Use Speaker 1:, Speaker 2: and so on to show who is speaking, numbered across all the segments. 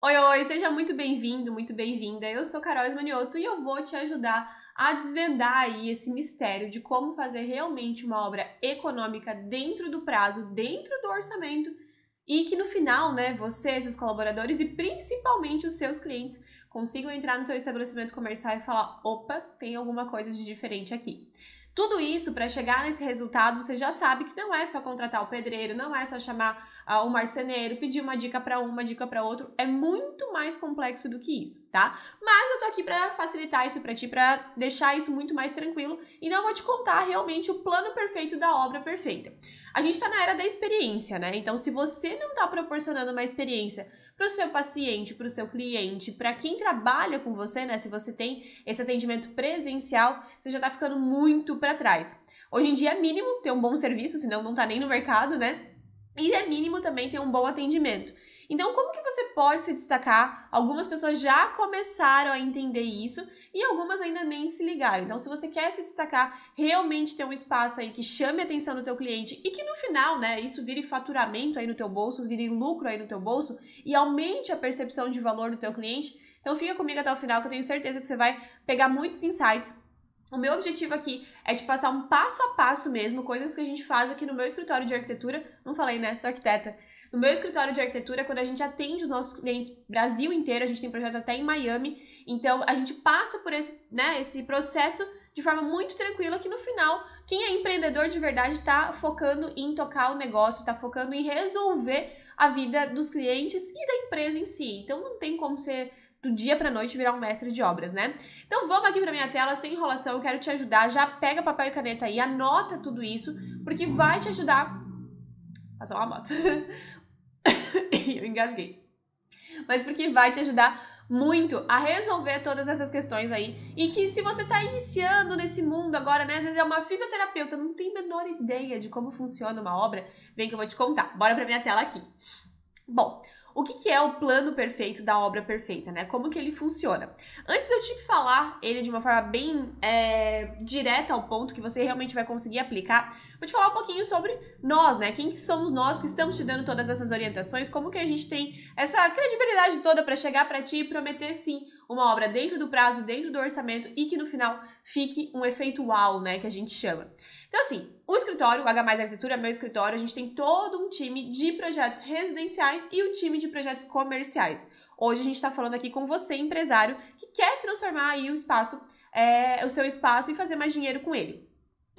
Speaker 1: Oi, oi, seja muito bem-vindo, muito bem-vinda. Eu sou Carol Esmanioto e eu vou te ajudar a desvendar aí esse mistério de como fazer realmente uma obra econômica dentro do prazo, dentro do orçamento e que no final, né, você, seus colaboradores e principalmente os seus clientes consigam entrar no seu estabelecimento comercial e falar: "Opa, tem alguma coisa de diferente aqui". Tudo isso para chegar nesse resultado, você já sabe que não é só contratar o pedreiro, não é só chamar o um marceneiro, pedir uma dica para um, uma dica para outro. É muito mais complexo do que isso, tá? Mas eu tô aqui para facilitar isso para ti, para deixar isso muito mais tranquilo. Então eu vou te contar realmente o plano perfeito da obra perfeita. A gente tá na era da experiência, né? Então se você não tá proporcionando uma experiência para o seu paciente, para o seu cliente, para quem trabalha com você, né? Se você tem esse atendimento presencial, você já está ficando muito para trás. Hoje em dia é mínimo ter um bom serviço, senão não está nem no mercado, né? E é mínimo também ter um bom atendimento. Então, como que você pode se destacar? Algumas pessoas já começaram a entender isso e algumas ainda nem se ligaram. Então, se você quer se destacar, realmente ter um espaço aí que chame a atenção do teu cliente e que no final, né, isso vire faturamento aí no teu bolso, vire lucro aí no teu bolso e aumente a percepção de valor do teu cliente. Então, fica comigo até o final que eu tenho certeza que você vai pegar muitos insights o meu objetivo aqui é de passar um passo a passo mesmo, coisas que a gente faz aqui no meu escritório de arquitetura. Não falei, né? Sou arquiteta. No meu escritório de arquitetura, quando a gente atende os nossos clientes Brasil inteiro, a gente tem projeto até em Miami. Então, a gente passa por esse, né, esse processo de forma muito tranquila, que no final, quem é empreendedor de verdade está focando em tocar o negócio, está focando em resolver a vida dos clientes e da empresa em si. Então, não tem como ser do dia pra noite virar um mestre de obras, né? Então vamos aqui pra minha tela, sem enrolação, eu quero te ajudar. Já pega papel e caneta aí, anota tudo isso, porque vai te ajudar. Passou uma moto. eu engasguei. Mas porque vai te ajudar muito a resolver todas essas questões aí. E que se você está iniciando nesse mundo agora, né? Às vezes é uma fisioterapeuta, não tem a menor ideia de como funciona uma obra, vem que eu vou te contar. Bora pra minha tela aqui. Bom, o que, que é o plano perfeito da obra perfeita, né? Como que ele funciona. Antes eu te falar ele de uma forma bem é, direta ao ponto que você realmente vai conseguir aplicar, Vou te falar um pouquinho sobre nós, né? Quem somos nós que estamos te dando todas essas orientações? Como que a gente tem essa credibilidade toda para chegar para ti e prometer sim uma obra dentro do prazo, dentro do orçamento e que no final fique um efeito uau, né, que a gente chama. Então assim, o escritório, o H Mais Arquitetura, meu escritório, a gente tem todo um time de projetos residenciais e o um time de projetos comerciais. Hoje a gente está falando aqui com você, empresário, que quer transformar aí o espaço, é, o seu espaço e fazer mais dinheiro com ele.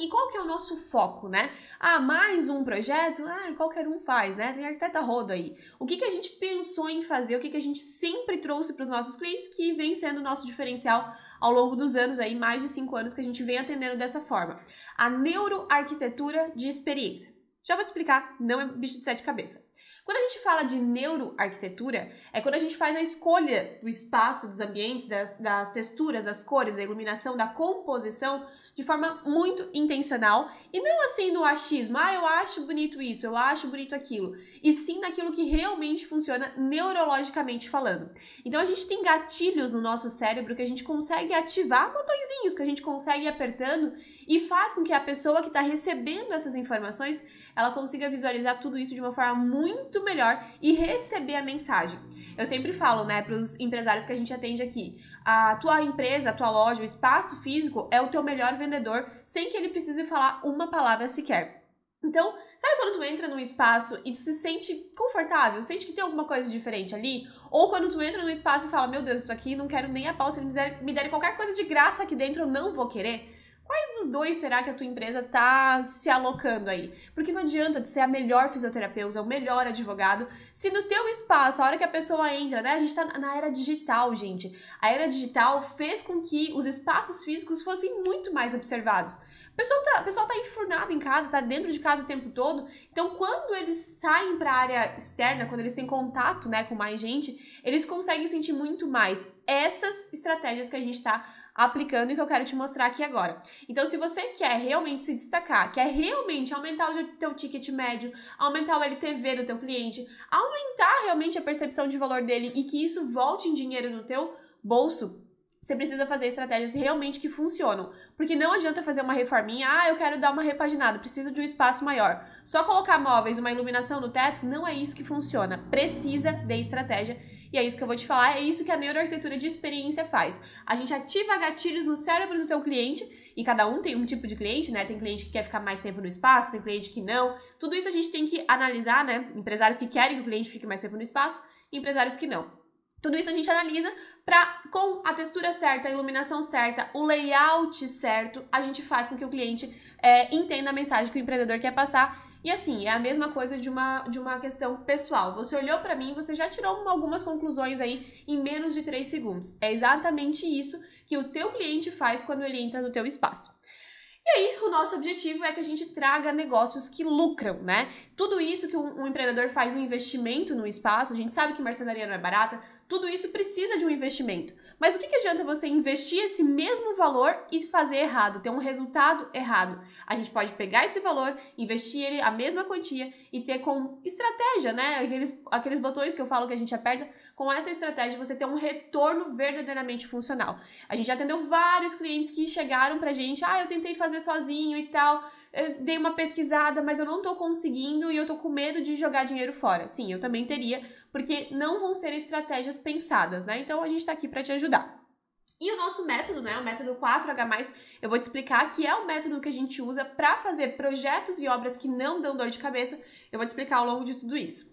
Speaker 1: E qual que é o nosso foco, né? Ah, mais um projeto? Ah, qualquer um faz, né? Tem arquiteta rodo aí. O que, que a gente pensou em fazer? O que, que a gente sempre trouxe para os nossos clientes que vem sendo o nosso diferencial ao longo dos anos aí, mais de cinco anos que a gente vem atendendo dessa forma. A neuroarquitetura de experiência. Já vou te explicar, não é bicho de sete cabeças. Quando a gente fala de neuroarquitetura, é quando a gente faz a escolha do espaço, dos ambientes, das, das texturas, das cores, da iluminação, da composição de forma muito intencional e não assim no achismo, ah, eu acho bonito isso, eu acho bonito aquilo, e sim naquilo que realmente funciona neurologicamente falando. Então a gente tem gatilhos no nosso cérebro que a gente consegue ativar botõezinhos que a gente consegue ir apertando e faz com que a pessoa que está recebendo essas informações, ela consiga visualizar tudo isso de uma forma muito melhor e receber a mensagem. Eu sempre falo, né, para os empresários que a gente atende aqui, a tua empresa, a tua loja, o espaço físico é o teu melhor vendedor vendedor sem que ele precise falar uma palavra sequer. Então, sabe quando tu entra num espaço e tu se sente confortável, sente que tem alguma coisa diferente ali? Ou quando tu entra num espaço e fala, meu Deus, isso aqui não quero nem a pau, se eles me derem qualquer coisa de graça aqui dentro, eu não vou querer? Quais dos dois será que a tua empresa tá se alocando aí? Porque não adianta tu ser a melhor fisioterapeuta, o melhor advogado, se no teu espaço, a hora que a pessoa entra, né? A gente tá na era digital, gente. A era digital fez com que os espaços físicos fossem muito mais observados. O pessoal tá, o pessoal tá enfurnado em casa, tá dentro de casa o tempo todo. Então, quando eles saem para a área externa, quando eles têm contato, né, com mais gente, eles conseguem sentir muito mais essas estratégias que a gente tá aplicando e que eu quero te mostrar aqui agora. Então, se você quer realmente se destacar, quer realmente aumentar o teu ticket médio, aumentar o LTV do teu cliente, aumentar realmente a percepção de valor dele e que isso volte em dinheiro no teu bolso, você precisa fazer estratégias realmente que funcionam. Porque não adianta fazer uma reforminha, ah, eu quero dar uma repaginada, preciso de um espaço maior. Só colocar móveis, uma iluminação no teto, não é isso que funciona. Precisa de estratégia e é isso que eu vou te falar, é isso que a neuroarquitetura de experiência faz. A gente ativa gatilhos no cérebro do teu cliente e cada um tem um tipo de cliente, né? Tem cliente que quer ficar mais tempo no espaço, tem cliente que não. Tudo isso a gente tem que analisar, né? Empresários que querem que o cliente fique mais tempo no espaço, empresários que não. Tudo isso a gente analisa para, com a textura certa, a iluminação certa, o layout certo, a gente faz com que o cliente é, entenda a mensagem que o empreendedor quer passar e assim, é a mesma coisa de uma, de uma questão pessoal. Você olhou para mim, você já tirou algumas conclusões aí em menos de 3 segundos. É exatamente isso que o teu cliente faz quando ele entra no teu espaço. E aí, o nosso objetivo é que a gente traga negócios que lucram, né? Tudo isso que um, um empreendedor faz um investimento no espaço, a gente sabe que marcenaria não é barata, tudo isso precisa de um investimento. Mas o que, que adianta você investir esse mesmo valor e fazer errado, ter um resultado errado? A gente pode pegar esse valor, investir ele a mesma quantia e ter com estratégia, né? Aqueles, aqueles botões que eu falo que a gente aperta, com essa estratégia você ter um retorno verdadeiramente funcional. A gente já atendeu vários clientes que chegaram pra gente, ah, eu tentei fazer sozinho e tal, eu eh, dei uma pesquisada, mas eu não tô conseguindo e eu tô com medo de jogar dinheiro fora. Sim, eu também teria, porque não vão ser estratégias pensadas, né? Então a gente tá aqui para te ajudar. E o nosso método, né, o método 4H+, eu vou te explicar que é o método que a gente usa para fazer projetos e obras que não dão dor de cabeça. Eu vou te explicar ao longo de tudo isso.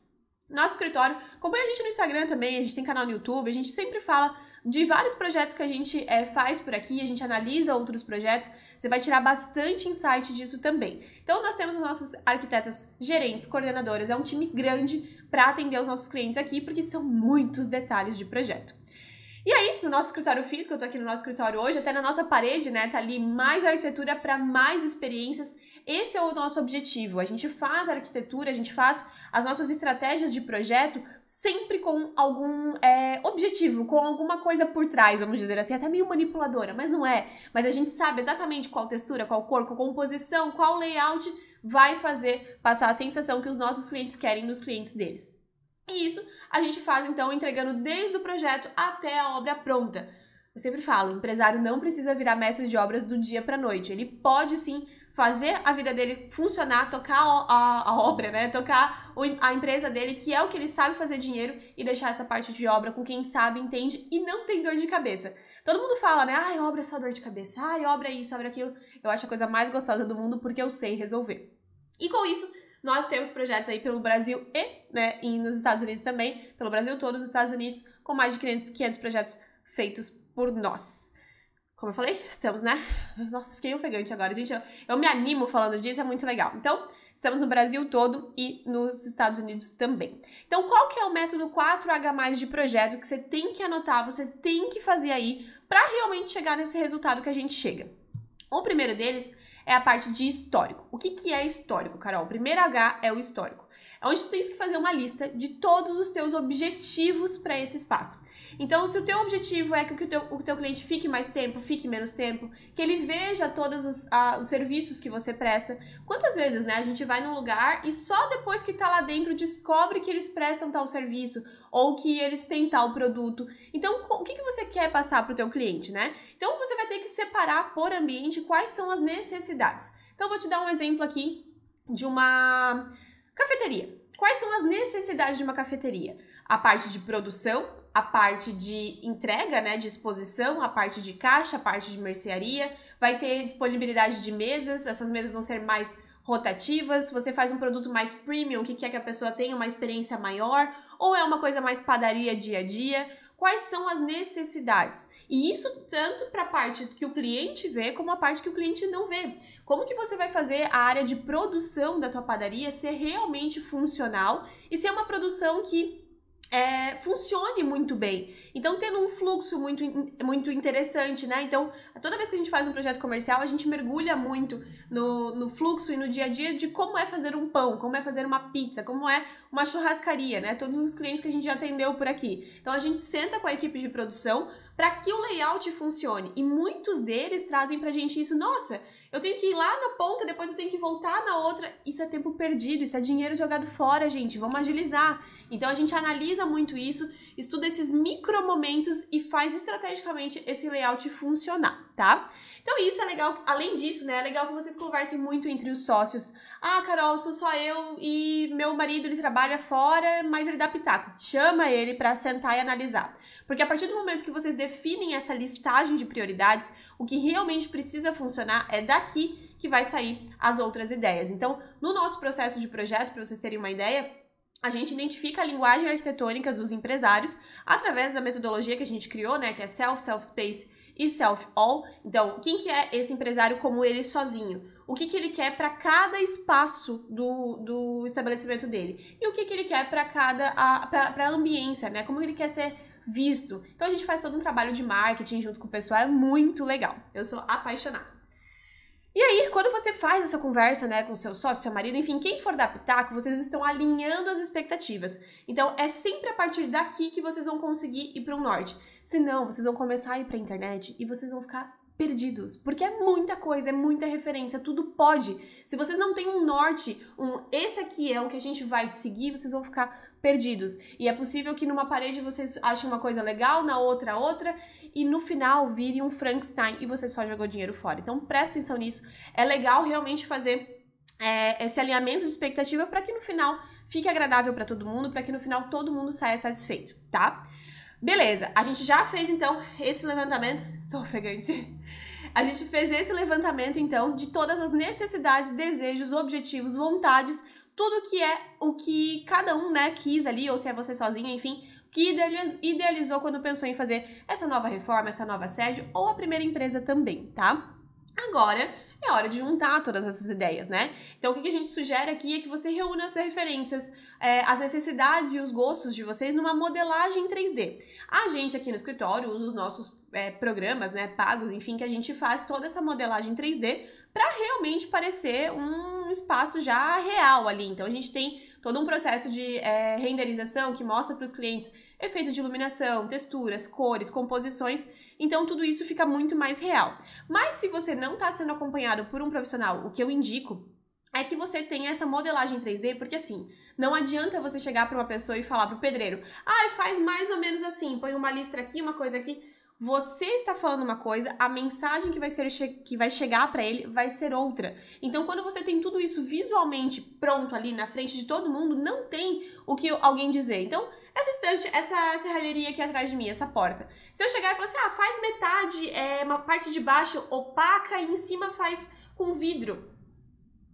Speaker 1: Nosso escritório, acompanha é a gente no Instagram também, a gente tem canal no YouTube, a gente sempre fala de vários projetos que a gente é, faz por aqui, a gente analisa outros projetos, você vai tirar bastante insight disso também. Então, nós temos as nossas arquitetas gerentes, coordenadoras, é um time grande para atender os nossos clientes aqui, porque são muitos detalhes de projeto. E aí, no nosso escritório físico, eu tô aqui no nosso escritório hoje, até na nossa parede, né, tá ali mais arquitetura para mais experiências. Esse é o nosso objetivo. A gente faz arquitetura, a gente faz as nossas estratégias de projeto sempre com algum é, objetivo, com alguma coisa por trás, vamos dizer assim, até meio manipuladora, mas não é. Mas a gente sabe exatamente qual textura, qual cor, qual composição, qual layout vai fazer passar a sensação que os nossos clientes querem nos clientes deles. E isso a gente faz então entregando desde o projeto até a obra pronta. Eu sempre falo, o empresário não precisa virar mestre de obras do dia para noite. Ele pode sim fazer a vida dele funcionar, tocar a, a obra, né? Tocar a empresa dele, que é o que ele sabe fazer dinheiro, e deixar essa parte de obra com quem sabe, entende e não tem dor de cabeça. Todo mundo fala, né? Ai, obra é só dor de cabeça. Ai, obra é isso, obra é aquilo. Eu acho a coisa mais gostosa do mundo porque eu sei resolver. E com isso, nós temos projetos aí pelo Brasil e, né, e nos Estados Unidos também, pelo Brasil todo, os Estados Unidos, com mais de 500, 500 projetos feitos por nós. Como eu falei, estamos, né? Nossa, fiquei ofegante agora. Gente, eu, eu me animo falando disso, é muito legal. Então, Estamos no Brasil todo e nos Estados Unidos também. Então, qual que é o método 4H+, de projeto que você tem que anotar, você tem que fazer aí para realmente chegar nesse resultado que a gente chega? O primeiro deles é a parte de histórico. O que, que é histórico, Carol? O primeiro H é o histórico onde tu tens que fazer uma lista de todos os teus objetivos para esse espaço. Então, se o teu objetivo é que o teu, o teu cliente fique mais tempo, fique menos tempo, que ele veja todos os, a, os serviços que você presta. Quantas vezes, né, a gente vai num lugar e só depois que tá lá dentro descobre que eles prestam tal serviço ou que eles têm tal produto. Então, o que, que você quer passar pro teu cliente, né? Então, você vai ter que separar por ambiente quais são as necessidades. Então, vou te dar um exemplo aqui de uma cafeteria. Quais são as necessidades de uma cafeteria? A parte de produção, a parte de entrega, né, de exposição, a parte de caixa, a parte de mercearia, vai ter disponibilidade de mesas, essas mesas vão ser mais rotativas, você faz um produto mais premium que quer é que a pessoa tenha uma experiência maior, ou é uma coisa mais padaria dia a dia, quais são as necessidades. E isso tanto para a parte que o cliente vê, como a parte que o cliente não vê. Como que você vai fazer a área de produção da tua padaria ser realmente funcional e ser uma produção que é, funcione muito bem. Então, tendo um fluxo muito, muito interessante, né? Então, toda vez que a gente faz um projeto comercial, a gente mergulha muito no, no fluxo e no dia a dia de como é fazer um pão, como é fazer uma pizza, como é uma churrascaria, né? Todos os clientes que a gente já atendeu por aqui. Então, a gente senta com a equipe de produção, para que o layout funcione. E muitos deles trazem para a gente isso. Nossa, eu tenho que ir lá na ponta, depois eu tenho que voltar na outra. Isso é tempo perdido, isso é dinheiro jogado fora, gente. Vamos agilizar. Então a gente analisa muito isso, estuda esses micro momentos e faz estrategicamente esse layout funcionar tá? Então isso é legal. Além disso, né, é legal que vocês conversem muito entre os sócios. Ah, Carol, sou só eu e meu marido ele trabalha fora, mas ele dá pitaco. Chama ele para sentar e analisar. Porque a partir do momento que vocês definem essa listagem de prioridades, o que realmente precisa funcionar é daqui que vai sair as outras ideias. Então, no nosso processo de projeto, para vocês terem uma ideia, a gente identifica a linguagem arquitetônica dos empresários através da metodologia que a gente criou, né, que é Self Self Space e self-all. Então, quem que é esse empresário como ele sozinho? O que, que ele quer para cada espaço do, do estabelecimento dele? E o que, que ele quer para cada para a ambiência, né? Como ele quer ser visto? Então a gente faz todo um trabalho de marketing junto com o pessoal, é muito legal. Eu sou apaixonada. E aí, quando você faz essa conversa, né, com seu sócio, seu marido, enfim, quem for dar pitaco, vocês estão alinhando as expectativas. Então, é sempre a partir daqui que vocês vão conseguir ir para o norte. Senão, vocês vão começar a ir pra internet e vocês vão ficar perdidos, porque é muita coisa, é muita referência, tudo pode. Se vocês não têm um norte, um esse aqui é o que a gente vai seguir, vocês vão ficar perdidos. E é possível que numa parede vocês achem uma coisa legal, na outra outra, e no final vire um Frankenstein e você só jogou dinheiro fora. Então presta atenção nisso. É legal realmente fazer é, esse alinhamento de expectativa para que no final fique agradável para todo mundo, para que no final todo mundo saia satisfeito, tá? Beleza, a gente já fez então esse levantamento. Estou ofegante. A gente fez esse levantamento então de todas as necessidades, desejos, objetivos, vontades, tudo que é o que cada um, né, quis ali, ou se é você sozinha, enfim, que idealizou quando pensou em fazer essa nova reforma, essa nova sede ou a primeira empresa também, tá? Agora, é hora de juntar todas essas ideias, né? Então, o que a gente sugere aqui é que você reúna as referências, é, as necessidades e os gostos de vocês numa modelagem 3D. A gente aqui no escritório usa os nossos é, programas, né, pagos, enfim, que a gente faz toda essa modelagem 3D para realmente parecer um espaço já real ali. Então, a gente tem todo um processo de é, renderização que mostra para os clientes efeito de iluminação, texturas, cores, composições. Então, tudo isso fica muito mais real. Mas se você não está sendo acompanhado por um profissional, o que eu indico é que você tenha essa modelagem 3D, porque assim, não adianta você chegar para uma pessoa e falar para o pedreiro: ah, faz mais ou menos assim, põe uma listra aqui, uma coisa aqui. Você está falando uma coisa, a mensagem que vai, ser, que vai chegar para ele vai ser outra. Então, quando você tem tudo isso visualmente pronto ali na frente de todo mundo, não tem o que alguém dizer. Então, essa estante, essa serralheria aqui atrás de mim, essa porta. Se eu chegar e falar assim, ah, faz metade, é, uma parte de baixo opaca e em cima faz com vidro.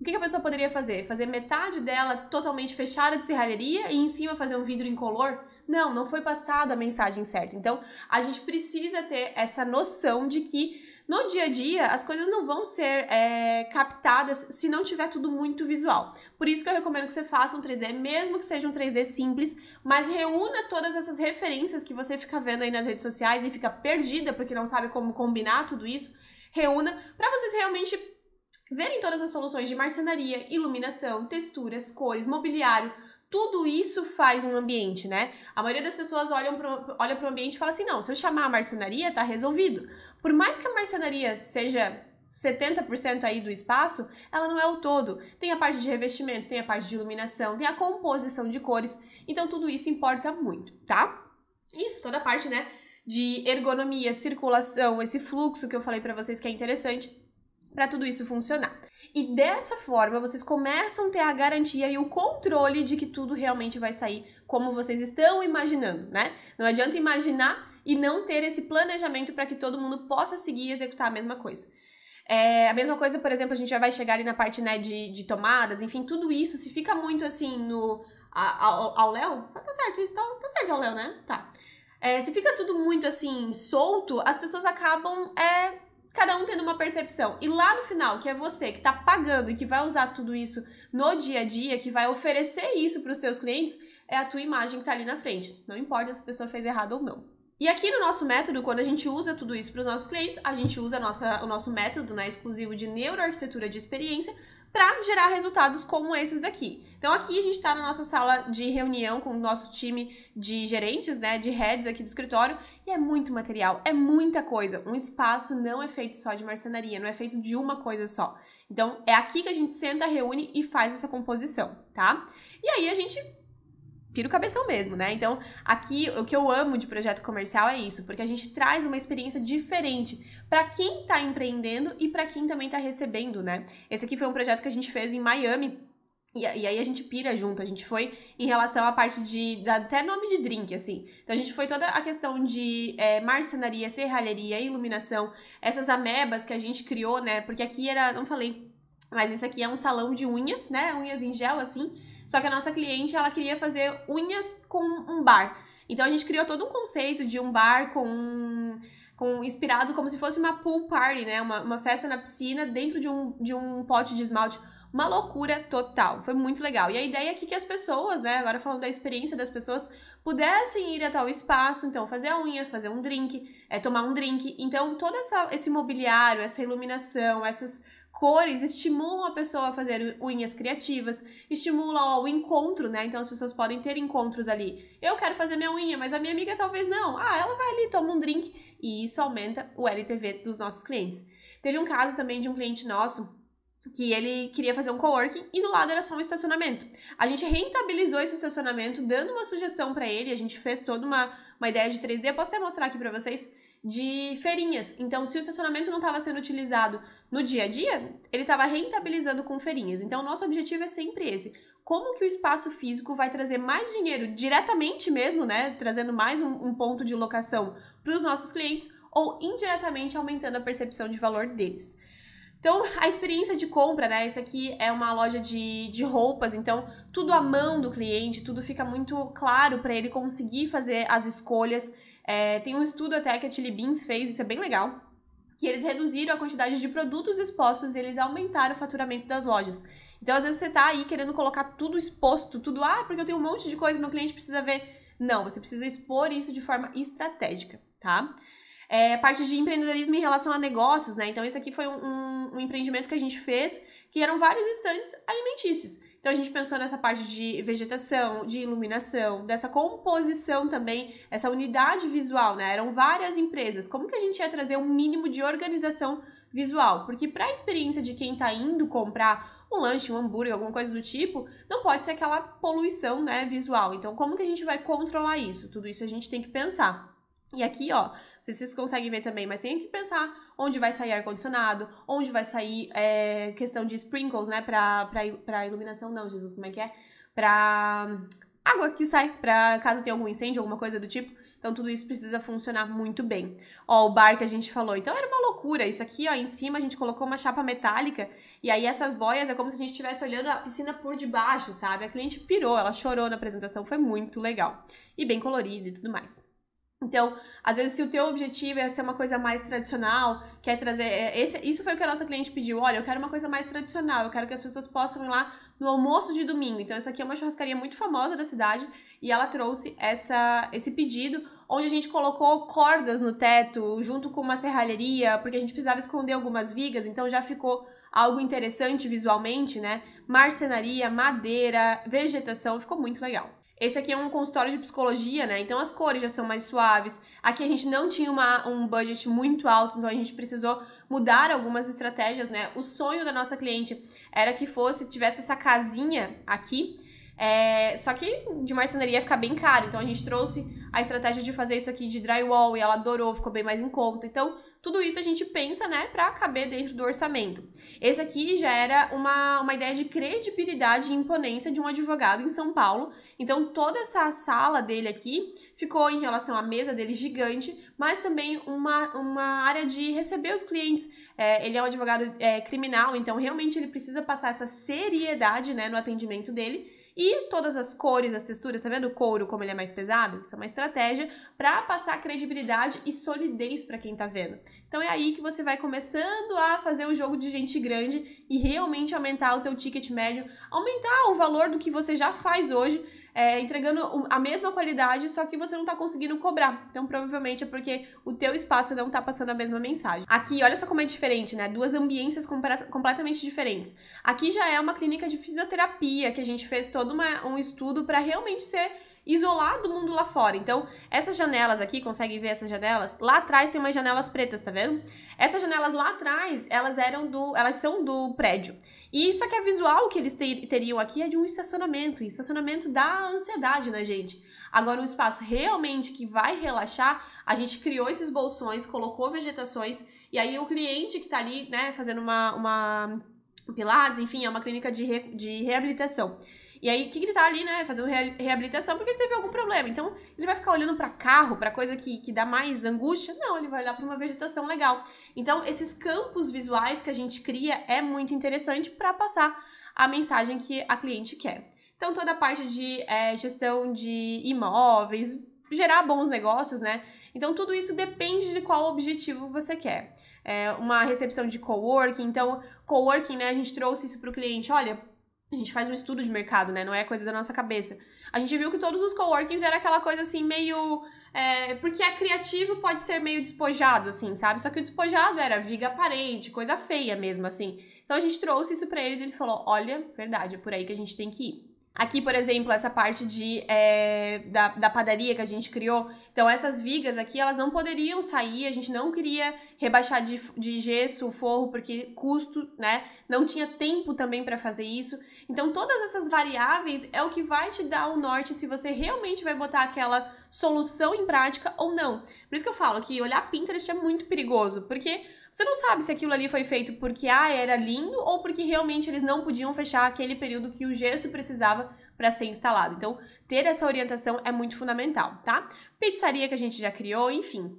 Speaker 1: O que a pessoa poderia fazer? Fazer metade dela totalmente fechada de serralheria e em cima fazer um vidro incolor? Não, não foi passada a mensagem certa. Então, a gente precisa ter essa noção de que no dia a dia as coisas não vão ser é, captadas se não tiver tudo muito visual. Por isso que eu recomendo que você faça um 3D, mesmo que seja um 3D simples, mas reúna todas essas referências que você fica vendo aí nas redes sociais e fica perdida porque não sabe como combinar tudo isso. Reúna para vocês realmente Verem todas as soluções de marcenaria, iluminação, texturas, cores, mobiliário, tudo isso faz um ambiente, né? A maioria das pessoas olham para olha para o ambiente e fala assim: não, se eu chamar a marcenaria, tá resolvido. Por mais que a marcenaria seja 70% aí do espaço, ela não é o todo. Tem a parte de revestimento, tem a parte de iluminação, tem a composição de cores. Então tudo isso importa muito, tá? E toda a parte, né, de ergonomia, circulação, esse fluxo que eu falei para vocês que é interessante para tudo isso funcionar. E dessa forma, vocês começam a ter a garantia e o controle de que tudo realmente vai sair como vocês estão imaginando, né? Não adianta imaginar e não ter esse planejamento para que todo mundo possa seguir e executar a mesma coisa. É, a mesma coisa, por exemplo, a gente já vai chegar ali na parte né, de, de tomadas, enfim, tudo isso, se fica muito assim no. A, ao, ao Léo? Ah, tá certo isso, tá, tá certo ao Léo, né? Tá. É, se fica tudo muito assim solto, as pessoas acabam é, cada um tendo uma percepção. E lá no final, que é você que está pagando e que vai usar tudo isso no dia a dia, que vai oferecer isso para os teus clientes, é a tua imagem que está ali na frente. Não importa se a pessoa fez errado ou não. E aqui no nosso método, quando a gente usa tudo isso para os nossos clientes, a gente usa a nossa, o nosso método né, exclusivo de neuroarquitetura de experiência para gerar resultados como esses daqui. Então aqui a gente está na nossa sala de reunião com o nosso time de gerentes, né, de heads aqui do escritório, e é muito material, é muita coisa. Um espaço não é feito só de marcenaria, não é feito de uma coisa só. Então é aqui que a gente senta, reúne e faz essa composição, tá? E aí a gente pira o cabeção mesmo, né? Então, aqui o que eu amo de projeto comercial é isso, porque a gente traz uma experiência diferente para quem está empreendendo e para quem também está recebendo, né? Esse aqui foi um projeto que a gente fez em Miami. E, aí a gente pira junto, a gente foi em relação à parte de. até nome de drink, assim. Então a gente foi toda a questão de é, marcenaria, serralheria, iluminação, essas amebas que a gente criou, né? Porque aqui era, não falei mas esse aqui é um salão de unhas, né? Unhas em gel, assim. Só que a nossa cliente, ela queria fazer unhas com um bar. Então a gente criou todo um conceito de um bar com com, inspirado como se fosse uma pool party, né? Uma, uma festa na piscina dentro de um, de um pote de esmalte. Uma loucura total. Foi muito legal. E a ideia aqui é que as pessoas, né, agora falando da experiência das pessoas, pudessem ir até o espaço, então fazer a unha, fazer um drink, é tomar um drink. Então, todo essa, esse mobiliário, essa iluminação, essas cores estimulam a pessoa a fazer unhas criativas, estimulam o encontro, né? Então as pessoas podem ter encontros ali. Eu quero fazer minha unha, mas a minha amiga talvez não. Ah, ela vai ali, toma um drink e isso aumenta o LTV dos nossos clientes. Teve um caso também de um cliente nosso que ele queria fazer um coworking e do lado era só um estacionamento. A gente rentabilizou esse estacionamento, dando uma sugestão para ele, a gente fez toda uma, uma ideia de 3D, posso até mostrar aqui para vocês, de feirinhas. Então, se o estacionamento não estava sendo utilizado no dia a dia, ele estava rentabilizando com feirinhas. Então, o nosso objetivo é sempre esse. Como que o espaço físico vai trazer mais dinheiro diretamente mesmo, né? Trazendo mais um, um ponto de locação para os nossos clientes ou indiretamente aumentando a percepção de valor deles. Então, a experiência de compra, né? Isso aqui é uma loja de, de roupas, então tudo à mão do cliente, tudo fica muito claro para ele conseguir fazer as escolhas. É, tem um estudo até que a Chili Beans fez, isso é bem legal, que eles reduziram a quantidade de produtos expostos e eles aumentaram o faturamento das lojas. Então, às vezes você tá aí querendo colocar tudo exposto, tudo, ah, porque eu tenho um monte de coisa, meu cliente precisa ver. Não, você precisa expor isso de forma estratégica, tá? é, parte de empreendedorismo em relação a negócios, né? Então, esse aqui foi um, um, um empreendimento que a gente fez, que eram vários estantes alimentícios. Então a gente pensou nessa parte de vegetação, de iluminação, dessa composição também, essa unidade visual, né? Eram várias empresas. Como que a gente ia trazer um mínimo de organização visual? Porque para a experiência de quem está indo comprar um lanche, um hambúrguer, alguma coisa do tipo, não pode ser aquela poluição, né, visual. Então como que a gente vai controlar isso? Tudo isso a gente tem que pensar. E aqui, ó, sei se vocês conseguem ver também, mas tem que pensar onde vai sair ar-condicionado, onde vai sair é, questão de sprinkles, né? Pra, pra, pra iluminação, não, Jesus, como é que é? Pra água que sai, pra caso tenha algum incêndio, alguma coisa do tipo. Então tudo isso precisa funcionar muito bem. Ó, o bar que a gente falou. Então era uma loucura. Isso aqui, ó, em cima a gente colocou uma chapa metálica e aí essas boias é como se a gente estivesse olhando a piscina por debaixo, sabe? A cliente pirou, ela chorou na apresentação, foi muito legal. E bem colorido e tudo mais. Então, às vezes, se o teu objetivo é ser uma coisa mais tradicional, quer trazer. É, é, esse, isso foi o que a nossa cliente pediu. Olha, eu quero uma coisa mais tradicional, eu quero que as pessoas possam ir lá no almoço de domingo. Então, essa aqui é uma churrascaria muito famosa da cidade e ela trouxe essa, esse pedido, onde a gente colocou cordas no teto, junto com uma serralheria, porque a gente precisava esconder algumas vigas, então já ficou algo interessante visualmente, né? Marcenaria, madeira, vegetação, ficou muito legal. Esse aqui é um consultório de psicologia, né? Então as cores já são mais suaves. Aqui a gente não tinha uma, um budget muito alto, então a gente precisou mudar algumas estratégias, né? O sonho da nossa cliente era que fosse, tivesse essa casinha aqui. É, só que de marcenaria ia ficar bem caro, então a gente trouxe a estratégia de fazer isso aqui de drywall e ela adorou, ficou bem mais em conta. Então, tudo isso a gente pensa, né, para caber dentro do orçamento. Esse aqui já era uma, uma ideia de credibilidade e imponência de um advogado em São Paulo. Então, toda essa sala dele aqui ficou em relação à mesa dele gigante, mas também uma, uma área de receber os clientes. É, ele é um advogado é, criminal, então realmente ele precisa passar essa seriedade, né, no atendimento dele. E todas as cores, as texturas, tá vendo o couro como ele é mais pesado? Isso é uma estratégia para passar credibilidade e solidez para quem tá vendo. Então é aí que você vai começando a fazer o jogo de gente grande e realmente aumentar o teu ticket médio, aumentar o valor do que você já faz hoje é, entregando a mesma qualidade, só que você não tá conseguindo cobrar. Então, provavelmente é porque o teu espaço não tá passando a mesma mensagem. Aqui, olha só como é diferente, né? Duas ambiências completamente diferentes. Aqui já é uma clínica de fisioterapia que a gente fez todo uma, um estudo para realmente ser isolar do mundo lá fora. Então, essas janelas aqui, conseguem ver essas janelas? Lá atrás tem umas janelas pretas, tá vendo? Essas janelas lá atrás, elas eram do, elas são do prédio. E só que a visual que eles ter, teriam aqui é de um estacionamento, e estacionamento dá ansiedade na né, gente. Agora um espaço realmente que vai relaxar, a gente criou esses bolsões, colocou vegetações, e aí o cliente que tá ali, né, fazendo uma, uma pilates, enfim, é uma clínica de, re, de reabilitação. E aí, que ele tá ali, né, fazendo reabilitação porque ele teve algum problema. Então, ele vai ficar olhando para carro, para coisa que, que dá mais angústia? Não, ele vai olhar para uma vegetação legal. Então, esses campos visuais que a gente cria é muito interessante para passar a mensagem que a cliente quer. Então, toda a parte de é, gestão de imóveis, gerar bons negócios, né? Então, tudo isso depende de qual objetivo você quer. É, uma recepção de coworking, então, coworking, né? A gente trouxe isso para o cliente: olha, a gente faz um estudo de mercado, né? Não é coisa da nossa cabeça. A gente viu que todos os coworkings era aquela coisa assim, meio. É, porque é criativo pode ser meio despojado, assim, sabe? Só que o despojado era viga aparente, coisa feia mesmo, assim. Então a gente trouxe isso para ele e ele falou: olha, verdade, é por aí que a gente tem que ir. Aqui, por exemplo, essa parte de, é, da, da, padaria que a gente criou. Então, essas vigas aqui, elas não poderiam sair, a gente não queria rebaixar de, de gesso, forro, porque custo, né? Não tinha tempo também para fazer isso. Então, todas essas variáveis é o que vai te dar o norte se você realmente vai botar aquela solução em prática ou não. Por isso que eu falo que olhar Pinterest é muito perigoso, porque você não sabe se aquilo ali foi feito porque ah, era lindo ou porque realmente eles não podiam fechar aquele período que o gesso precisava para ser instalado. Então, ter essa orientação é muito fundamental, tá? Pizzaria que a gente já criou, enfim.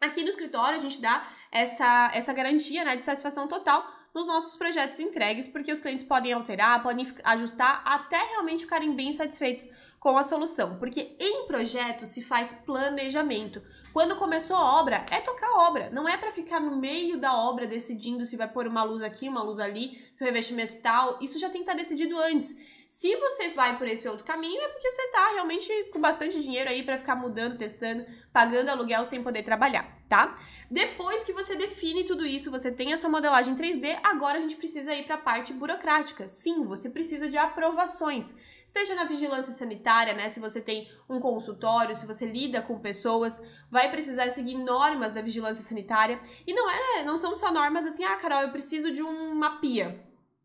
Speaker 1: Aqui no escritório a gente dá essa, essa garantia né, de satisfação total nos nossos projetos entregues, porque os clientes podem alterar, podem ajustar até realmente ficarem bem satisfeitos com a solução, porque em projeto se faz planejamento. Quando começou a obra, é tocar a obra, não é para ficar no meio da obra decidindo se vai pôr uma luz aqui, uma luz ali, se o revestimento tal, isso já tem que estar tá decidido antes. Se você vai por esse outro caminho, é porque você tá realmente com bastante dinheiro aí para ficar mudando, testando, pagando aluguel sem poder trabalhar, tá? Depois que você define tudo isso, você tem a sua modelagem 3D, agora a gente precisa ir para a parte burocrática. Sim, você precisa de aprovações seja na vigilância sanitária, né? Se você tem um consultório, se você lida com pessoas, vai precisar seguir normas da vigilância sanitária. E não é, não são só normas assim, ah, Carol, eu preciso de uma pia.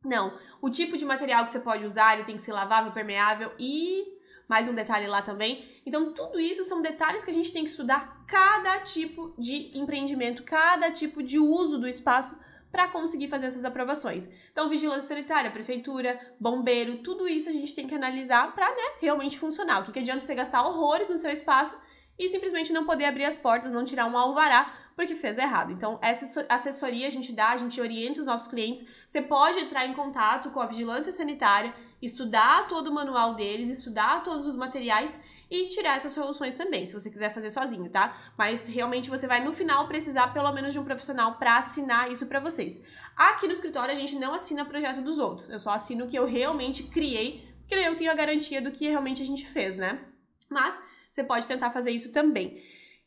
Speaker 1: Não, o tipo de material que você pode usar, ele tem que ser lavável, permeável e mais um detalhe lá também. Então, tudo isso são detalhes que a gente tem que estudar cada tipo de empreendimento, cada tipo de uso do espaço para conseguir fazer essas aprovações. Então, vigilância sanitária, prefeitura, bombeiro, tudo isso a gente tem que analisar para né, realmente funcionar. O que, que adianta você gastar horrores no seu espaço e simplesmente não poder abrir as portas, não tirar um alvará porque fez errado. Então, essa assessoria a gente dá, a gente orienta os nossos clientes. Você pode entrar em contato com a vigilância sanitária, estudar todo o manual deles, estudar todos os materiais e tirar essas soluções também, se você quiser fazer sozinho, tá? Mas realmente você vai no final precisar pelo menos de um profissional para assinar isso para vocês. Aqui no escritório a gente não assina projeto dos outros, eu só assino o que eu realmente criei, porque eu tenho a garantia do que realmente a gente fez, né? Mas você pode tentar fazer isso também.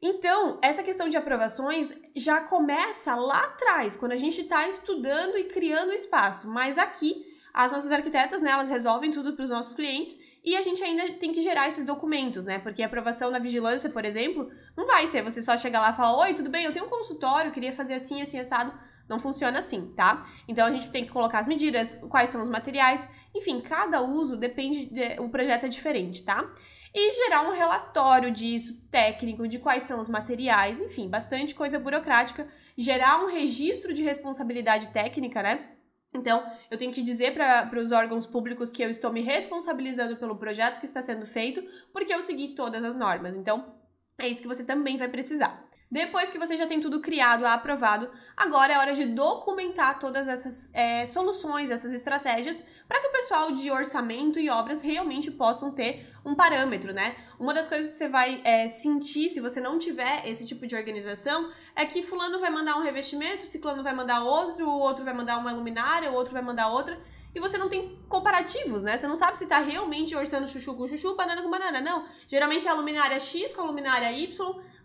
Speaker 1: Então, essa questão de aprovações já começa lá atrás, quando a gente está estudando e criando o espaço, mas aqui as nossas arquitetas, né, elas resolvem tudo para os nossos clientes e a gente ainda tem que gerar esses documentos, né? Porque a aprovação na vigilância, por exemplo, não vai ser você só chegar lá e falar: "Oi, tudo bem? Eu tenho um consultório, queria fazer assim, assim assado". Não funciona assim, tá? Então a gente tem que colocar as medidas, quais são os materiais, enfim, cada uso depende, de, o projeto é diferente, tá? e gerar um relatório disso, técnico, de quais são os materiais, enfim, bastante coisa burocrática, gerar um registro de responsabilidade técnica, né? Então, eu tenho que dizer para os órgãos públicos que eu estou me responsabilizando pelo projeto que está sendo feito, porque eu segui todas as normas. Então, é isso que você também vai precisar. Depois que você já tem tudo criado, aprovado, agora é hora de documentar todas essas é, soluções, essas estratégias, para que o pessoal de orçamento e obras realmente possam ter um parâmetro, né? Uma das coisas que você vai é, sentir se você não tiver esse tipo de organização é que fulano vai mandar um revestimento, ciclano vai mandar outro, o outro vai mandar uma luminária, o outro vai mandar outra e você não tem comparativos, né? Você não sabe se tá realmente orçando chuchu com chuchu, banana com banana, não. Geralmente é a luminária X com a luminária Y,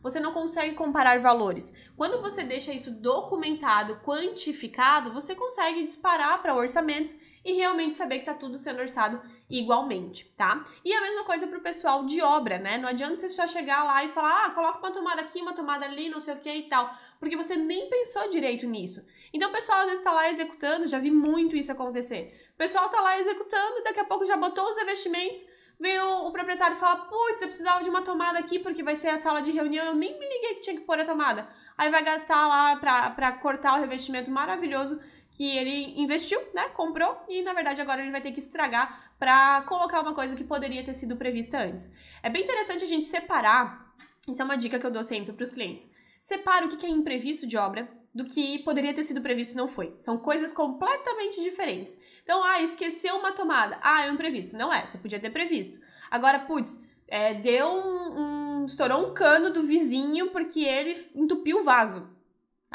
Speaker 1: você não consegue comparar valores. Quando você deixa isso documentado, quantificado, você consegue disparar para orçamentos e realmente saber que está tudo sendo orçado igualmente, tá? E a mesma coisa para o pessoal de obra, né? Não adianta você só chegar lá e falar, ah, coloca uma tomada aqui, uma tomada ali, não sei o que e tal, porque você nem pensou direito nisso. Então o pessoal às vezes está lá executando, já vi muito isso acontecer. O pessoal está lá executando, daqui a pouco já botou os investimentos, Vem o, o proprietário e fala: putz, eu precisava de uma tomada aqui porque vai ser a sala de reunião, eu nem me liguei que tinha que pôr a tomada. Aí vai gastar lá pra, pra cortar o revestimento maravilhoso que ele investiu, né? Comprou e na verdade agora ele vai ter que estragar para colocar uma coisa que poderia ter sido prevista antes. É bem interessante a gente separar. Isso é uma dica que eu dou sempre para os clientes. Separa o que é imprevisto de obra do que poderia ter sido previsto e não foi. São coisas completamente diferentes. Então, ah, esqueceu uma tomada. Ah, é um imprevisto. Não é, você podia ter previsto. Agora, putz, é, deu um, um. estourou um cano do vizinho porque ele entupiu o vaso.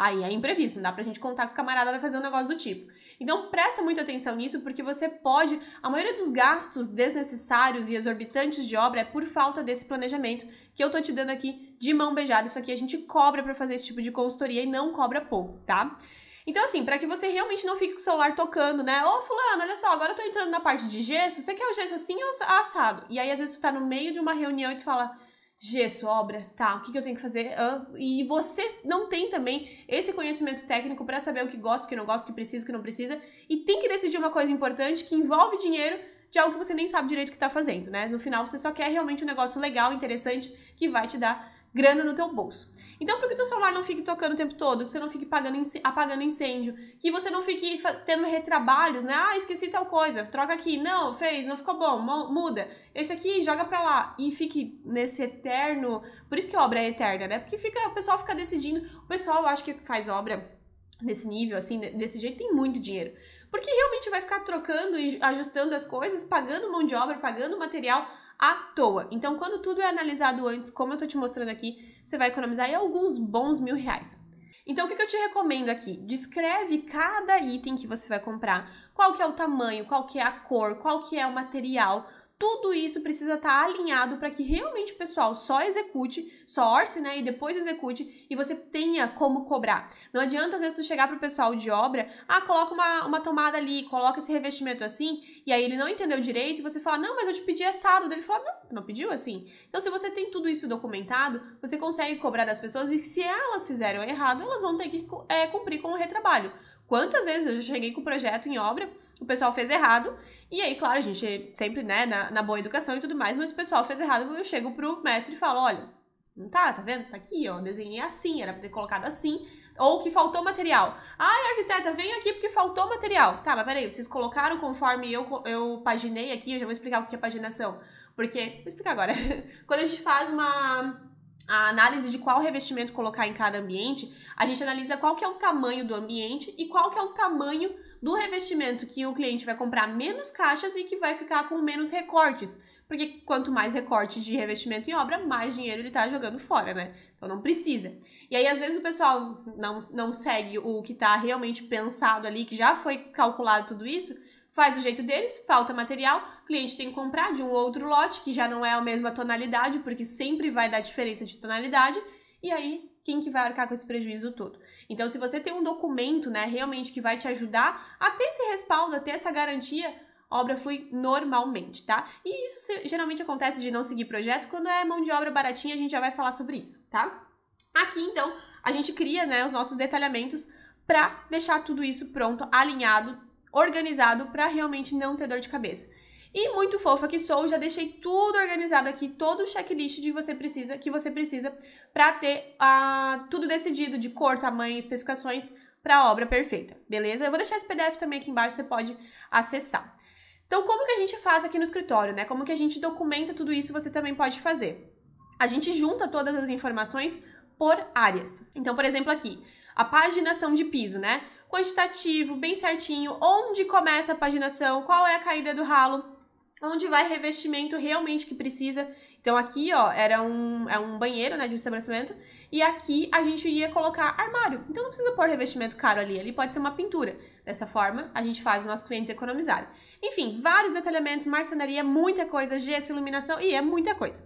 Speaker 1: Aí é imprevisto, não dá pra gente contar que o camarada vai fazer um negócio do tipo. Então presta muita atenção nisso, porque você pode. A maioria dos gastos desnecessários e exorbitantes de obra é por falta desse planejamento que eu tô te dando aqui de mão beijada. Isso aqui a gente cobra para fazer esse tipo de consultoria e não cobra pouco, tá? Então, assim, para que você realmente não fique com o celular tocando, né? Ô, fulano, olha só, agora eu tô entrando na parte de gesso, você quer o gesso assim ou assado? E aí, às vezes, tu tá no meio de uma reunião e tu fala, gesso, obra, tá, o que, que eu tenho que fazer? e você não tem também esse conhecimento técnico para saber o que gosta, o que não gosta, o que precisa, o que não precisa, e tem que decidir uma coisa importante que envolve dinheiro de algo que você nem sabe direito o que está fazendo, né? No final, você só quer realmente um negócio legal, interessante, que vai te dar grana no teu bolso. Então, para que o teu celular não fique tocando o tempo todo, que você não fique pagando, apagando incêndio, que você não fique tendo retrabalhos, né? Ah, esqueci tal coisa, troca aqui. Não, fez, não ficou bom, muda. Esse aqui, joga para lá. E fique nesse eterno... Por isso que a obra é eterna, né? Porque fica, o pessoal fica decidindo. O pessoal, acho que faz obra nesse nível, assim, desse jeito, tem muito dinheiro. Porque realmente vai ficar trocando e ajustando as coisas, pagando mão de obra, pagando material à toa. Então, quando tudo é analisado antes, como eu tô te mostrando aqui, você vai economizar aí alguns bons mil reais. Então, o que eu te recomendo aqui? Descreve cada item que você vai comprar, qual que é o tamanho, qual que é a cor, qual que é o material, tudo isso precisa estar tá alinhado para que realmente o pessoal só execute, só orce, né, e depois execute e você tenha como cobrar. Não adianta às vezes tu chegar pro pessoal de obra, ah, coloca uma, uma tomada ali, coloca esse revestimento assim, e aí ele não entendeu direito e você fala: "Não, mas eu te pedi assado". ele fala: "Não, tu não pediu assim". Então se você tem tudo isso documentado, você consegue cobrar das pessoas e se elas fizeram errado, elas vão ter que é, cumprir com o retrabalho. Quantas vezes eu já cheguei com o projeto em obra, o pessoal fez errado, e aí, claro, a gente sempre, né, na, na boa educação e tudo mais, mas o pessoal fez errado, eu chego pro mestre e falo, olha, não tá, tá vendo? Tá aqui, ó. Desenhei assim, era pra ter colocado assim. Ou que faltou material. Ai, arquiteta, vem aqui porque faltou material. Tá, mas peraí, vocês colocaram conforme eu, eu paginei aqui, eu já vou explicar o que é paginação. Porque, vou explicar agora. Quando a gente faz uma a análise de qual revestimento colocar em cada ambiente, a gente analisa qual que é o tamanho do ambiente e qual que é o tamanho do revestimento que o cliente vai comprar menos caixas e que vai ficar com menos recortes. Porque quanto mais recorte de revestimento em obra, mais dinheiro ele está jogando fora, né? Então não precisa. E aí, às vezes, o pessoal não, não segue o que está realmente pensado ali, que já foi calculado tudo isso, faz do jeito deles, falta material, cliente tem que comprar de um outro lote que já não é a mesma tonalidade, porque sempre vai dar diferença de tonalidade, e aí quem que vai arcar com esse prejuízo todo? Então, se você tem um documento, né, realmente que vai te ajudar a ter esse respaldo, a ter essa garantia, a obra flui normalmente, tá? E isso geralmente acontece de não seguir projeto, quando é mão de obra baratinha, a gente já vai falar sobre isso, tá? Aqui, então, a gente cria, né, os nossos detalhamentos para deixar tudo isso pronto, alinhado organizado para realmente não ter dor de cabeça. E muito fofa que sou, já deixei tudo organizado aqui, todo o checklist de você precisa, que você precisa para ter ah, tudo decidido de cor, tamanho, especificações para a obra perfeita, beleza? Eu vou deixar esse PDF também aqui embaixo, você pode acessar. Então, como que a gente faz aqui no escritório, né? Como que a gente documenta tudo isso, você também pode fazer. A gente junta todas as informações por áreas. Então, por exemplo, aqui, a paginação de piso, né? quantitativo, bem certinho, onde começa a paginação, qual é a caída do ralo, onde vai revestimento realmente que precisa. Então aqui, ó, era um, é um banheiro, né, de um estabelecimento, e aqui a gente ia colocar armário. Então não precisa pôr revestimento caro ali, ali pode ser uma pintura. Dessa forma, a gente faz os nossos clientes economizarem. Enfim, vários detalhamentos, marcenaria, muita coisa, gesso, iluminação, e é muita coisa.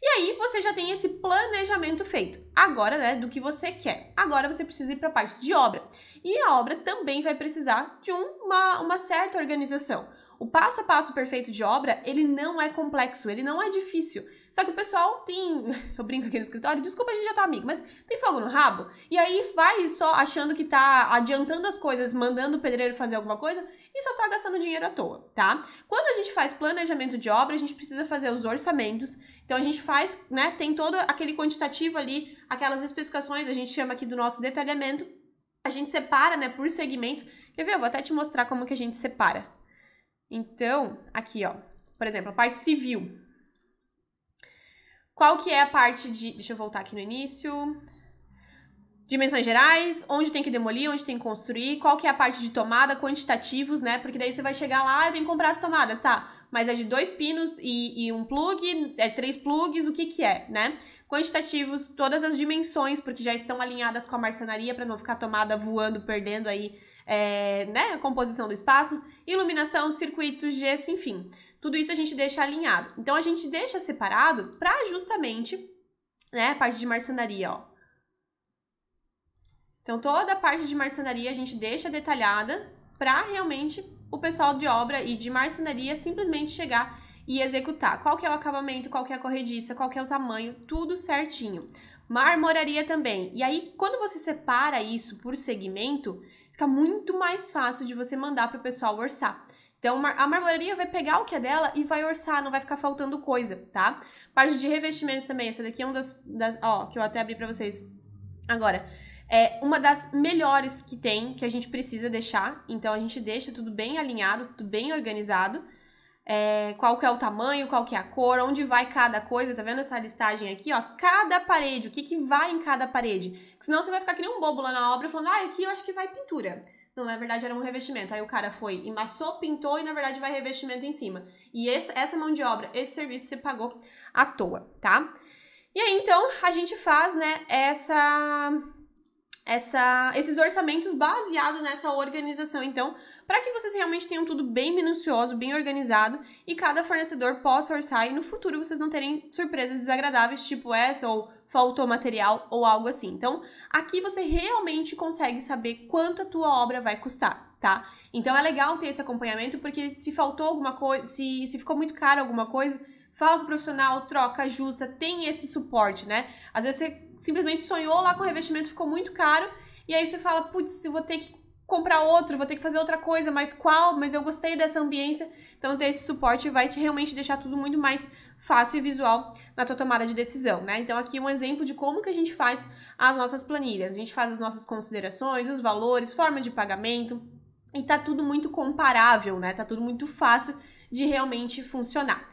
Speaker 1: E aí você já tem esse planejamento feito. Agora, né, do que você quer. Agora você precisa ir para a parte de obra. E a obra também vai precisar de uma, uma certa organização. O passo a passo perfeito de obra, ele não é complexo, ele não é difícil. Só que o pessoal tem, eu brinco aqui no escritório, desculpa a gente já tá amigo, mas tem fogo no rabo? E aí vai só achando que tá adiantando as coisas, mandando o pedreiro fazer alguma coisa, e só está gastando dinheiro à toa, tá? Quando a gente faz planejamento de obra, a gente precisa fazer os orçamentos. Então a gente faz, né, tem todo aquele quantitativo ali, aquelas especificações, a gente chama aqui do nosso detalhamento. A gente separa, né, por segmento. Quer ver? Eu vou até te mostrar como que a gente separa. Então, aqui, ó, por exemplo, a parte civil. Qual que é a parte de... Deixa eu voltar aqui no início dimensões gerais, onde tem que demolir, onde tem que construir, qual que é a parte de tomada, quantitativos, né? Porque daí você vai chegar lá e vem comprar as tomadas, tá? Mas é de dois pinos e, e, um plug, é três plugs, o que que é, né? Quantitativos, todas as dimensões, porque já estão alinhadas com a marcenaria para não ficar tomada voando, perdendo aí, é, né? A composição do espaço, iluminação, circuitos, gesso, enfim. Tudo isso a gente deixa alinhado. Então a gente deixa separado para justamente, né? A parte de marcenaria, ó então, toda a parte de marcenaria a gente deixa detalhada para realmente o pessoal de obra e de marcenaria simplesmente chegar e executar. Qual que é o acabamento, qual que é a corrediça, qual que é o tamanho, tudo certinho. Marmoraria também. E aí, quando você separa isso por segmento, fica muito mais fácil de você mandar para o pessoal orçar. Então, a marmoraria vai pegar o que é dela e vai orçar, não vai ficar faltando coisa, tá? Parte de revestimento também, essa daqui é uma das, das ó, que eu até abri para vocês agora é uma das melhores que tem, que a gente precisa deixar. Então a gente deixa tudo bem alinhado, tudo bem organizado. É, qual que é o tamanho, qual que é a cor, onde vai cada coisa, tá vendo essa listagem aqui, ó? Cada parede, o que que vai em cada parede. Porque senão você vai ficar que nem um bobo lá na obra falando, ah, aqui eu acho que vai pintura. Não, na verdade era um revestimento. Aí o cara foi, emassou, pintou e na verdade vai revestimento em cima. E esse, essa mão de obra, esse serviço você pagou à toa, tá? E aí então a gente faz, né, essa essa, esses orçamentos baseados nessa organização. Então, para que vocês realmente tenham tudo bem minucioso, bem organizado e cada fornecedor possa orçar e no futuro vocês não terem surpresas desagradáveis tipo essa ou faltou material ou algo assim. Então, aqui você realmente consegue saber quanto a tua obra vai custar. Tá? Então é legal ter esse acompanhamento, porque se faltou alguma coisa, se, se ficou muito caro alguma coisa, fala com o profissional, troca, ajusta, tem esse suporte, né? Às vezes você simplesmente sonhou lá com o revestimento, ficou muito caro, e aí você fala, putz, eu vou ter que comprar outro, vou ter que fazer outra coisa, mas qual? Mas eu gostei dessa ambiência. Então ter esse suporte vai te realmente deixar tudo muito mais fácil e visual na tua tomada de decisão, né? Então aqui um exemplo de como que a gente faz as nossas planilhas. A gente faz as nossas considerações, os valores, formas de pagamento, e tá tudo muito comparável, né? Tá tudo muito fácil de realmente funcionar.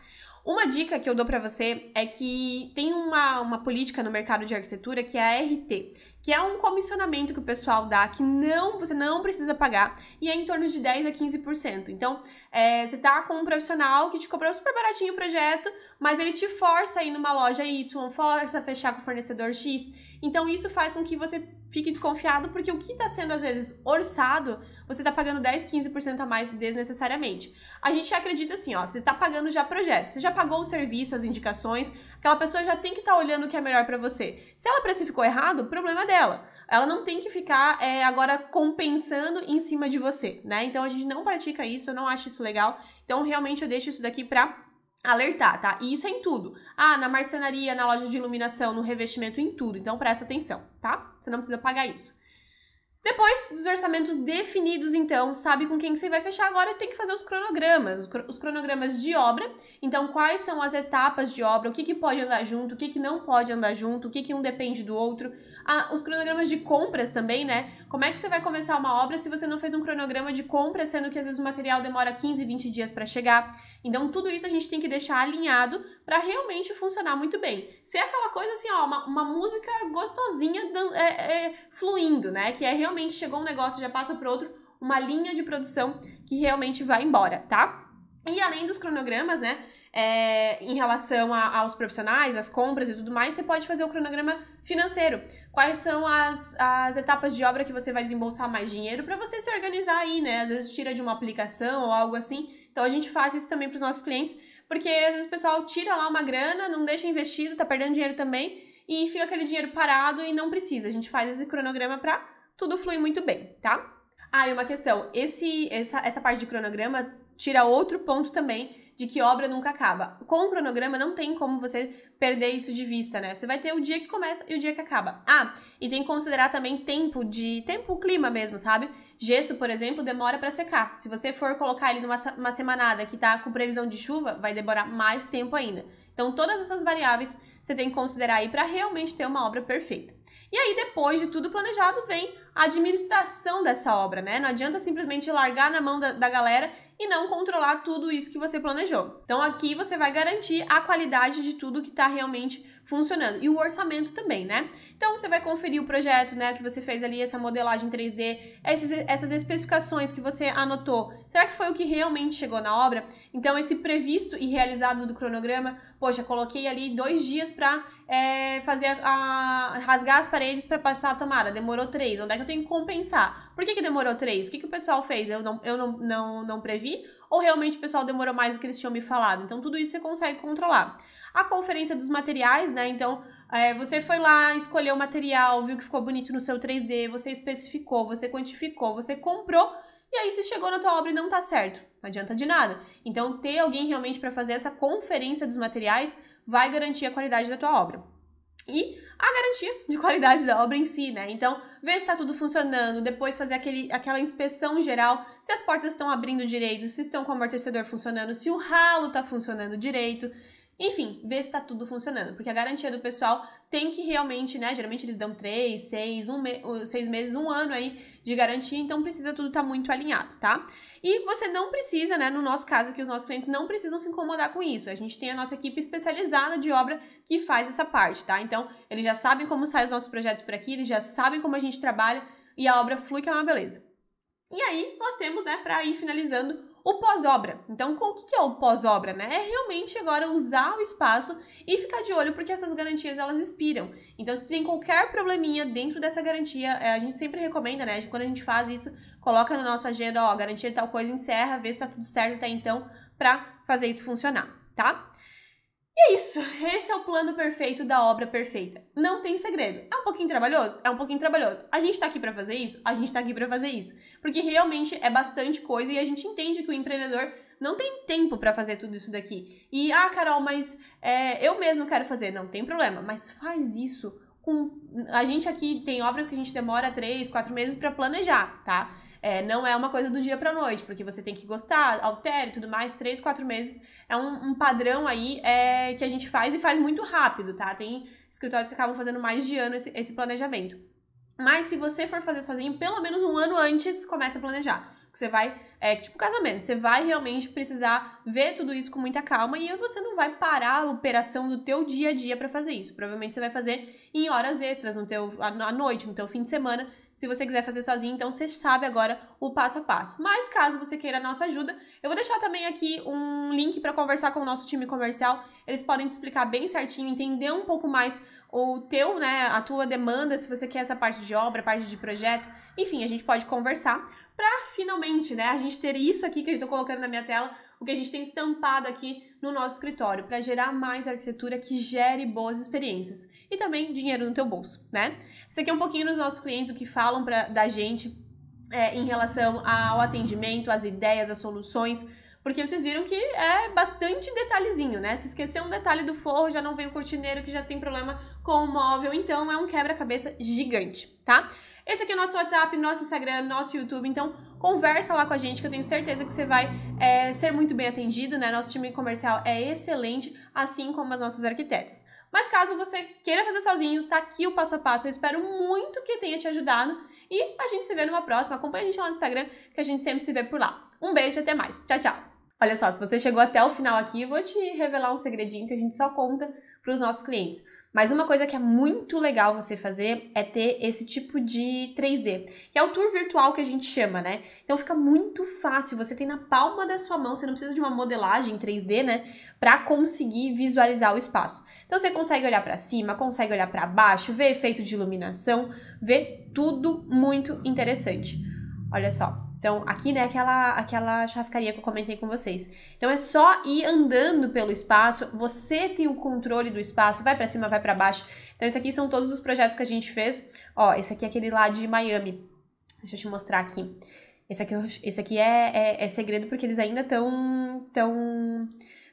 Speaker 1: Uma dica que eu dou para você é que tem uma, uma política no mercado de arquitetura que é a RT, que é um comissionamento que o pessoal dá que não você não precisa pagar e é em torno de 10 a 15%. Então, é, você tá com um profissional que te cobrou super baratinho o projeto, mas ele te força a ir numa loja Y, força a fechar com o fornecedor X. Então, isso faz com que você fique desconfiado, porque o que está sendo às vezes orçado, você está pagando 10, 15% a mais desnecessariamente. A gente acredita assim, ó, você está pagando já projeto, você já pagou o serviço, as indicações, aquela pessoa já tem que estar tá olhando o que é melhor para você. Se ela precificou errado, problema dela. Ela não tem que ficar é, agora compensando em cima de você, né? Então a gente não pratica isso, eu não acho isso legal. Então realmente eu deixo isso daqui para alertar, tá? E isso é em tudo. Ah, na marcenaria, na loja de iluminação, no revestimento, em tudo. Então presta atenção, tá? Você não precisa pagar isso. Depois dos orçamentos definidos, então, sabe com quem que você vai fechar agora, tem que fazer os cronogramas, os cronogramas de obra. Então, quais são as etapas de obra, o que, que pode andar junto, o que, que não pode andar junto, o que, que um depende do outro. Ah, os cronogramas de compras também, né? Como é que você vai começar uma obra se você não fez um cronograma de compras, sendo que às vezes o material demora 15, 20 dias para chegar? Então, tudo isso a gente tem que deixar alinhado para realmente funcionar muito bem. Ser é aquela coisa assim, ó, uma, uma música gostosinha é, é, fluindo, né? Que é realmente realmente chegou um negócio, já passa para outro, uma linha de produção que realmente vai embora, tá? E além dos cronogramas, né? É, em relação a, aos profissionais, as compras e tudo mais, você pode fazer o cronograma financeiro. Quais são as, as etapas de obra que você vai desembolsar mais dinheiro para você se organizar aí, né? Às vezes tira de uma aplicação ou algo assim. Então a gente faz isso também para os nossos clientes, porque às vezes o pessoal tira lá uma grana, não deixa investido, tá perdendo dinheiro também e fica aquele dinheiro parado e não precisa. A gente faz esse cronograma para tudo flui muito bem, tá? Ah, e uma questão. Esse, essa, essa parte de cronograma tira outro ponto também de que obra nunca acaba. Com o cronograma não tem como você perder isso de vista, né? Você vai ter o dia que começa e o dia que acaba. Ah, e tem que considerar também tempo de tempo, clima mesmo, sabe? Gesso, por exemplo, demora para secar. Se você for colocar ele numa semanada que tá com previsão de chuva, vai demorar mais tempo ainda. Então, todas essas variáveis você tem que considerar aí para realmente ter uma obra perfeita. E aí, depois de tudo planejado, vem a administração dessa obra, né? Não adianta simplesmente largar na mão da, da galera e não controlar tudo isso que você planejou. Então aqui você vai garantir a qualidade de tudo que está realmente funcionando. E o orçamento também, né? Então você vai conferir o projeto, né? Que você fez ali, essa modelagem 3D, esses, essas especificações que você anotou. Será que foi o que realmente chegou na obra? Então, esse previsto e realizado do cronograma, poxa, coloquei ali dois dias para é, fazer a, a, rasgar as paredes para passar a tomada. Demorou três. Onde é que eu tenho que compensar? Por que, que demorou três? O que, que o pessoal fez? Eu, não, eu não, não, não previ? Ou realmente o pessoal demorou mais do que eles tinham me falado? Então, tudo isso você consegue controlar. A conferência dos materiais, né? Então, é, você foi lá, escolheu o material, viu que ficou bonito no seu 3D, você especificou, você quantificou, você comprou. E aí, se chegou na tua obra e não tá certo, não adianta de nada. Então, ter alguém realmente para fazer essa conferência dos materiais vai garantir a qualidade da tua obra e a garantia de qualidade da obra em si, né? Então, ver se está tudo funcionando, depois fazer aquele, aquela inspeção geral, se as portas estão abrindo direito, se estão com o amortecedor funcionando, se o ralo está funcionando direito. Enfim, ver se está tudo funcionando, porque a garantia do pessoal tem que realmente, né? Geralmente eles dão 3, 6, um me seis meses, um ano aí de garantia, então precisa tudo estar tá muito alinhado, tá? E você não precisa, né? No nosso caso aqui, os nossos clientes não precisam se incomodar com isso. A gente tem a nossa equipe especializada de obra que faz essa parte, tá? Então, eles já sabem como saem os nossos projetos por aqui, eles já sabem como a gente trabalha e a obra flui, que é uma beleza. E aí nós temos, né, para ir finalizando, o pós-obra. Então, o que é o pós-obra, né? É realmente agora usar o espaço e ficar de olho porque essas garantias elas expiram. Então, se tem qualquer probleminha dentro dessa garantia, é, a gente sempre recomenda, né? Quando a gente faz isso, coloca na nossa agenda, ó, garantia de tal coisa, encerra, vê se tá tudo certo até então, para fazer isso funcionar, tá? E é isso. Esse é o plano perfeito da obra perfeita. Não tem segredo. É um pouquinho trabalhoso? É um pouquinho trabalhoso. A gente tá aqui para fazer isso? A gente tá aqui para fazer isso. Porque realmente é bastante coisa e a gente entende que o empreendedor não tem tempo para fazer tudo isso daqui. E, ah, Carol, mas é, eu mesmo quero fazer. Não tem problema, mas faz isso com. A gente aqui tem obras que a gente demora três, quatro meses para planejar, tá? É, não é uma coisa do dia para noite, porque você tem que gostar, altere e tudo mais. Três, quatro meses é um, um padrão aí é, que a gente faz e faz muito rápido, tá? Tem escritórios que acabam fazendo mais de ano esse, esse planejamento. Mas se você for fazer sozinho, pelo menos um ano antes, comece a planejar. Você vai é tipo casamento. Você vai realmente precisar ver tudo isso com muita calma e você não vai parar a operação do teu dia a dia para fazer isso. Provavelmente você vai fazer em horas extras, no teu, à noite, no teu fim de semana se você quiser fazer sozinho, então você sabe agora o passo a passo. Mas caso você queira a nossa ajuda, eu vou deixar também aqui um link para conversar com o nosso time comercial. Eles podem te explicar bem certinho, entender um pouco mais o teu, né, a tua demanda, se você quer essa parte de obra, parte de projeto. Enfim, a gente pode conversar para finalmente, né, a gente ter isso aqui que eu estou colocando na minha tela o que a gente tem estampado aqui no nosso escritório para gerar mais arquitetura que gere boas experiências e também dinheiro no teu bolso, né? Isso aqui é um pouquinho dos nossos clientes, o que falam pra, da gente é, em relação ao atendimento, às ideias, às soluções. Porque vocês viram que é bastante detalhezinho, né? Se esquecer um detalhe do forro, já não vem o cortineiro que já tem problema com o móvel. Então, é um quebra-cabeça gigante, tá? Esse aqui é o nosso WhatsApp, nosso Instagram, nosso YouTube. Então, conversa lá com a gente, que eu tenho certeza que você vai é, ser muito bem atendido, né? Nosso time comercial é excelente, assim como as nossas arquitetas. Mas caso você queira fazer sozinho, tá aqui o passo a passo. Eu espero muito que tenha te ajudado e a gente se vê numa próxima. Acompanha a gente lá no Instagram, que a gente sempre se vê por lá. Um beijo, e até mais. Tchau, tchau. Olha só, se você chegou até o final aqui, eu vou te revelar um segredinho que a gente só conta para os nossos clientes. Mas uma coisa que é muito legal você fazer é ter esse tipo de 3D, que é o tour virtual que a gente chama, né? Então fica muito fácil, você tem na palma da sua mão, você não precisa de uma modelagem 3D, né, para conseguir visualizar o espaço. Então você consegue olhar para cima, consegue olhar para baixo, ver efeito de iluminação, ver tudo muito interessante. Olha só, então, aqui, né, aquela, aquela chascaria que eu comentei com vocês. Então, é só ir andando pelo espaço, você tem o controle do espaço, vai para cima, vai para baixo. Então, esse aqui são todos os projetos que a gente fez. Ó, esse aqui é aquele lá de Miami. Deixa eu te mostrar aqui. Esse aqui, esse aqui é, é, é segredo porque eles ainda estão tão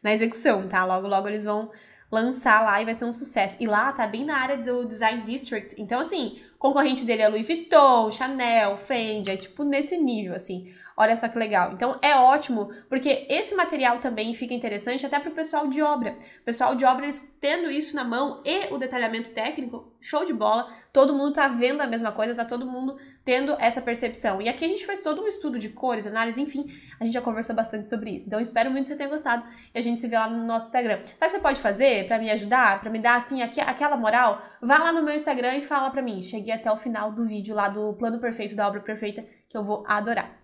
Speaker 1: na execução, tá? Logo, logo eles vão lançar lá e vai ser um sucesso. E lá tá bem na área do Design District. Então, assim, concorrente dele é Louis Vuitton, Chanel, Fendi, é tipo nesse nível, assim. Olha só que legal. Então é ótimo, porque esse material também fica interessante até para o pessoal de obra. O pessoal de obra, eles tendo isso na mão e o detalhamento técnico, show de bola. Todo mundo tá vendo a mesma coisa, tá todo mundo tendo essa percepção. E aqui a gente fez todo um estudo de cores, análise, enfim, a gente já conversou bastante sobre isso. Então espero muito que você tenha gostado e a gente se vê lá no nosso Instagram. Sabe o que você pode fazer para me ajudar, para me dar assim aqu aquela moral? Vá lá no meu Instagram e fala para mim. Cheguei até o final do vídeo lá do plano perfeito da obra perfeita que eu vou adorar.